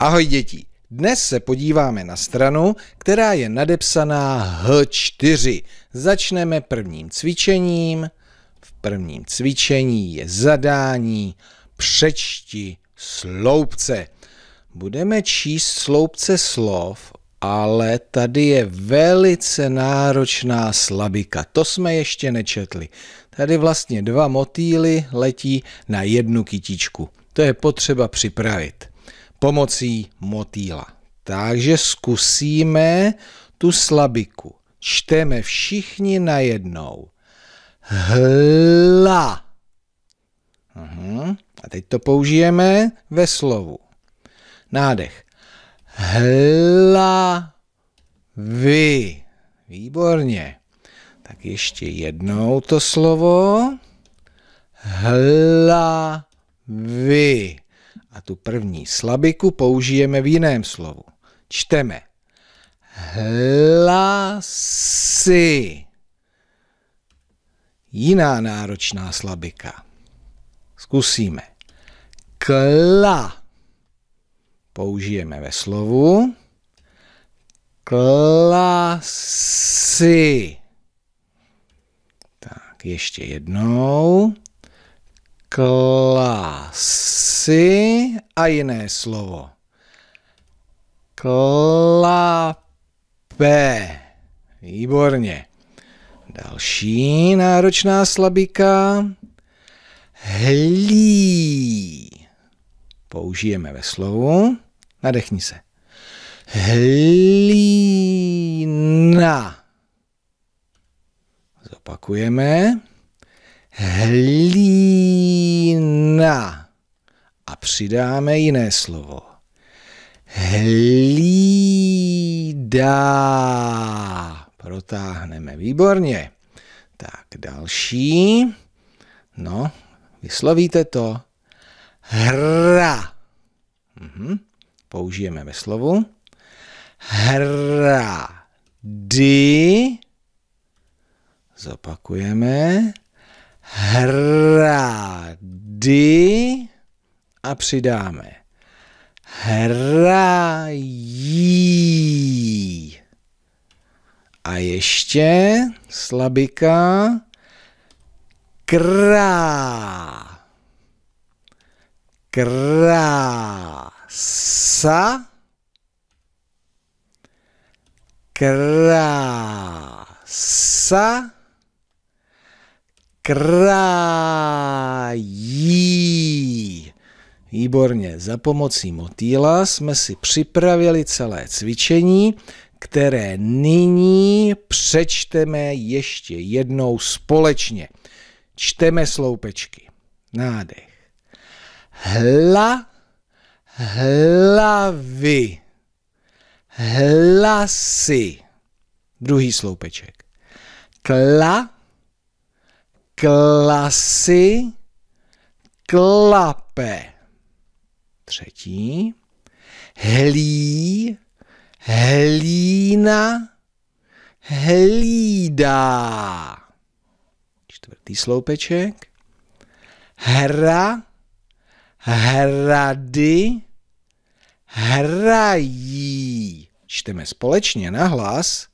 Ahoj děti! Dnes se podíváme na stranu, která je nadepsaná H4. Začneme prvním cvičením. V prvním cvičení je zadání přečti sloupce. Budeme číst sloupce slov, ale tady je velice náročná slabika. To jsme ještě nečetli. Tady vlastně dva motýly letí na jednu kytičku. To je potřeba připravit pomocí motýla. Takže zkusíme tu slabiku. Čteme všichni najednou. Hla. Uhum. A teď to použijeme ve slovu. Nádech. Hla. Vy. Výborně. Tak ještě jednou to slovo. Hla. Vy. A tu první slabiku použijeme v jiném slovu. Čteme. Hlasy. Jiná náročná slabika. Zkusíme. Kla. Použijeme ve slovu. Klasy. Tak ještě jednou. Klas si a jiné slovo. Klape. Výborně. Další náročná slabika. Hlí. Použijeme ve slovu. Nadechni se. Hlína. Zopakujeme. Hlína přidáme jiné slovo. Hlídá. Protáhneme, výborně. Tak další. No, vyslovíte to. Hra. Mhm. Použijeme ve slovu. Hra. Dy. Zopakujeme. Hra. Dy a přidáme hrají. A ještě slabika krá. Krása. Krása. Krájí. Výborně, za pomocí motýla jsme si připravili celé cvičení, které nyní přečteme ještě jednou společně. Čteme sloupečky. Nádech. Hla, hlavy, hlasy. Druhý sloupeček. Kla, klasy, klape třetí, hlí, hlína, hlídá. Čtvrtý sloupeček, hra, hrady, hrají. Čteme společně na hlas.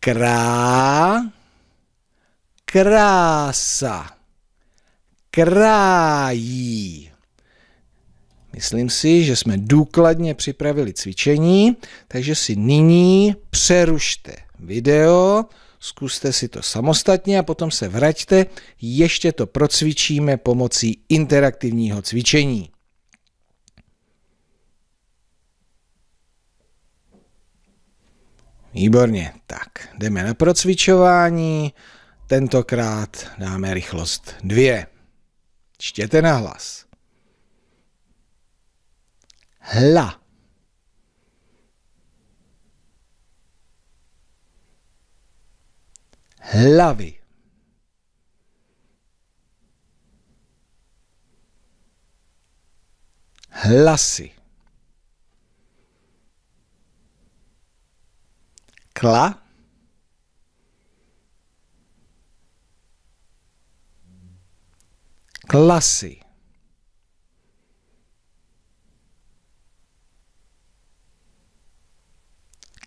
Krá, krása, krájí. Myslím si, že jsme důkladně připravili cvičení, takže si nyní přerušte video, zkuste si to samostatně a potom se vraťte, ještě to procvičíme pomocí interaktivního cvičení. Výborně, tak jdeme na procvičování, tentokrát dáme rychlost dvě. Čtěte na hlas hla. Hlavy. Hlasy. Kla. Klasy.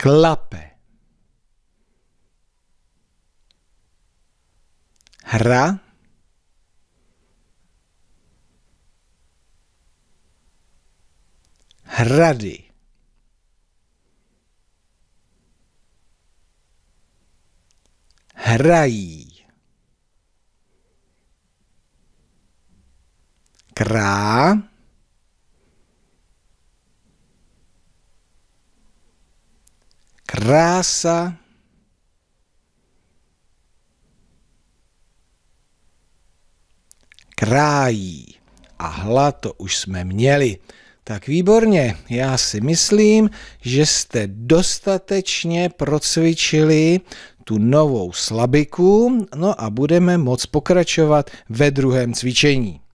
klape. Hra. Hrady. Hrají. Krá. krása, krájí. A hla to už jsme měli. Tak výborně, já si myslím, že jste dostatečně procvičili tu novou slabiku, no a budeme moc pokračovat ve druhém cvičení.